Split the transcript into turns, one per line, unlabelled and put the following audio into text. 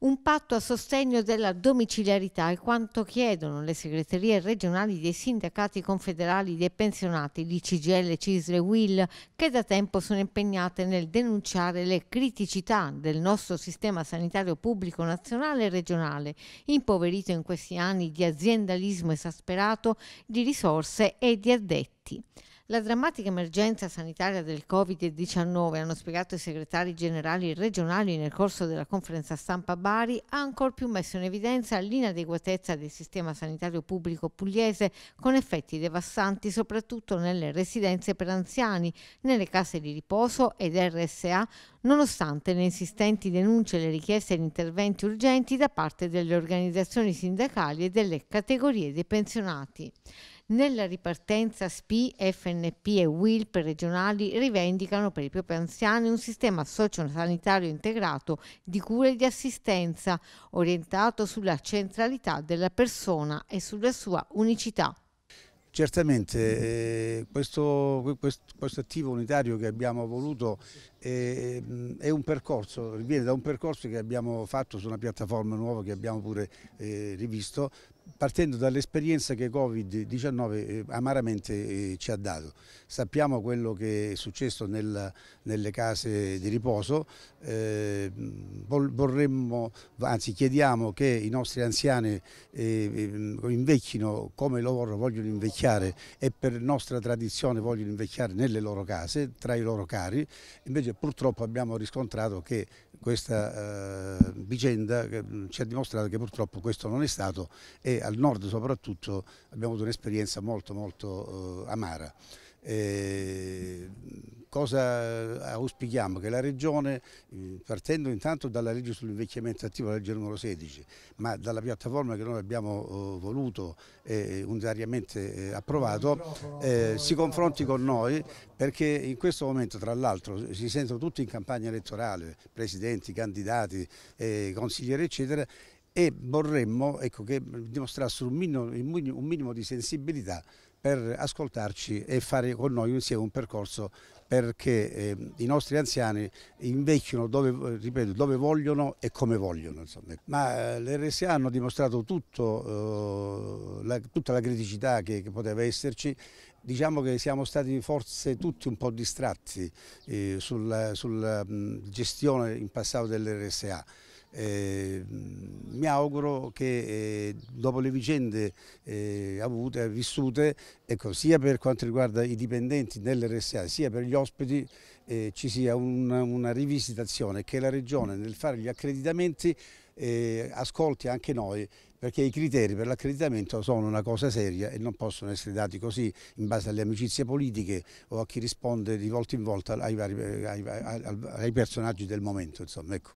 un patto a sostegno della domiciliarità è quanto chiedono le segreterie regionali dei sindacati confederali dei pensionati, CGL, Cisre e Will, che da tempo sono impegnate nel denunciare le criticità del nostro sistema sanitario pubblico nazionale e regionale, impoverito in questi anni di aziendalismo esasperato, di risorse e di addetti. La drammatica emergenza sanitaria del Covid-19, hanno spiegato i segretari generali regionali nel corso della conferenza stampa a Bari, ha ancor più messo in evidenza l'inadeguatezza del sistema sanitario pubblico pugliese con effetti devastanti soprattutto nelle residenze per anziani, nelle case di riposo ed RSA, nonostante le insistenti denunce e le richieste di interventi urgenti da parte delle organizzazioni sindacali e delle categorie dei pensionati. Nella ripartenza SPI, FNP e WILP regionali rivendicano per i propri anziani un sistema sociosanitario integrato di cura e di assistenza, orientato sulla centralità della persona e sulla sua unicità.
Certamente eh, questo, questo, questo, attivo unitario che abbiamo voluto eh, è un percorso, viene da un percorso che abbiamo fatto su una piattaforma nuova che abbiamo pure eh, rivisto partendo dall'esperienza che Covid-19 eh, amaramente eh, ci ha dato. Sappiamo quello che è successo nel, nelle case di riposo, eh, vorremmo, anzi chiediamo che i nostri anziani eh, eh, invecchino come loro vogliono invecchiare e per nostra tradizione vogliono invecchiare nelle loro case, tra i loro cari, invece purtroppo abbiamo riscontrato che questa eh, vicenda ci ha dimostrato che purtroppo questo non è stato e al nord soprattutto abbiamo avuto un'esperienza molto molto eh, amara. Eh, cosa auspichiamo? Che la Regione, eh, partendo intanto dalla legge sull'invecchiamento attivo, la legge numero 16, ma dalla piattaforma che noi abbiamo eh, voluto e eh, unitariamente eh, approvato, si confronti con noi perché in questo momento tra l'altro si sentono tutti in campagna elettorale, presidenti, candidati, consiglieri eccetera e vorremmo ecco, che dimostrassero un minimo, un minimo, di sensibilità per ascoltarci e fare con noi insieme un percorso perché eh, i nostri anziani invecchiano dove, ripeto, dove vogliono e come vogliono. Insomma. Ma eh, le RSA hanno dimostrato tutto, eh, la, tutta la criticità che, che poteva esserci diciamo che siamo stati forse tutti un po' distratti eh, sulla, sulla mh, gestione in passato dell'RSA. Ehm, mi auguro che eh, dopo le vicende eh, avute, vissute, ecco, sia per quanto riguarda i dipendenti dell'RSA sia per gli ospiti eh, ci sia una, una rivisitazione che la Regione nel fare gli accreditamenti eh, ascolti anche noi perché i criteri per l'accreditamento sono una cosa seria e non possono essere dati così in base alle amicizie politiche o a chi risponde di volta in volta ai, vari, ai, ai, ai personaggi del momento. Insomma, ecco.